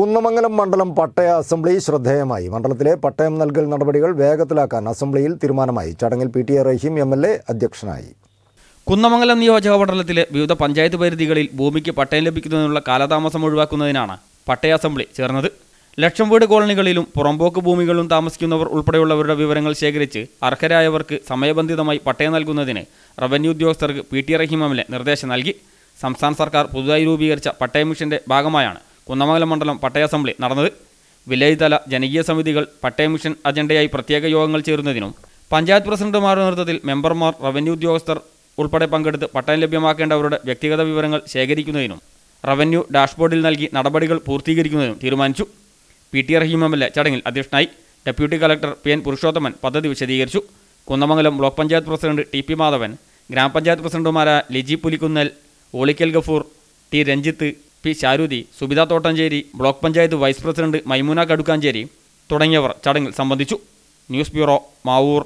കുന്നമംഗലം മണ്ഡലം പട്ടയ അസംബ്ലി ശ്രദ്ധേയമായി മണ്ഡലത്തിലെ പട്ടയം നൽകൽ നടപടികൾ വേഗത്തിലാക്കാൻ അസംബ്ലിയിൽ തീരുമാനമായി ചടങ്ങിൽ P T A Rahim M L A അധ്യക്ഷനായി കുന്നമംഗലം നിയോജക മണ്ഡലത്തിലെ വിവിധ പഞ്ചായത്ത് പരിധികളിൽ ഭൂമിക്ക് പട്ടയം ലഭിക്കുന്നതിനുള്ള കാലതാമസം ഒഴിവാക്കുന്നതിനാണ് പട്ടയ അസംബ്ലി ചേർന്നത് ലക്ഷം വീട് കോളനികളിലും പുറംപോക്ക് ഭൂമികളിലും താമസിക്കുന്നവർ ഉൾപ്പെടെയുള്ളവരുടെ വിവരങ്ങൾ ശേഖരിച്ച് അർഹരായവർക്ക് സമയബന്ധിതമായി പട്ടയം നൽകുന്നതിന് റവന്യൂ ഉദ്യോഗസ്ഥർക്ക് പി ടി റഹീം എം നിർദ്ദേശം നൽകി സംസ്ഥാന സർക്കാർ പുതുതായി രൂപീകരിച്ച പട്ടയ മിഷന്റെ ഭാഗമായാണ് കുന്നമംഗലം മണ്ഡലം പട്ടയ അസംബ്ലി നടന്നത് വില്ലേജ് തല ജനകീയ സമിതികൾ പട്ടയ മിഷൻ അജണ്ടയായി പ്രത്യേക യോഗങ്ങൾ ചേരുന്നതിനും പഞ്ചായത്ത് പ്രസിഡന്റുമാരുടെ നേതൃത്വത്തിൽ മെമ്പർമാർ റവന്യൂ ഉദ്യോഗസ്ഥർ ഉൾപ്പെടെ പങ്കെടുത്ത് പട്ടയം ലഭ്യമാക്കേണ്ടവരുടെ വ്യക്തിഗത വിവരങ്ങൾ ശേഖരിക്കുന്നതിനും റവന്യൂ ഡാഷ്ബോർഡിൽ നൽകി നടപടികൾ പൂർത്തീകരിക്കുന്നതിനും തീരുമാനിച്ചു P T Rahim M L A ചടങ്ങിൽ അധ്യക്ഷനായി deputy collector P N Purushothaman പദ്ധതി വിശദീകരിച്ചു Kunnamangalam block panchayat president T P Madhavan ഗ്രാമപഞ്ചായത്ത് പ്രസിഡന്റുമാരായ Liji Pulikkunnal Olikkal Gafoor T Ranjith P Charuthi Subitha Thottancheri block panchayat vice president Maimuna Kadukkancheri തുടങ്ങിയവർ ചടങ്ങിൽ സംബന്ധിച്ചു ന്യൂസ് ബ്യൂറോ മാവൂർ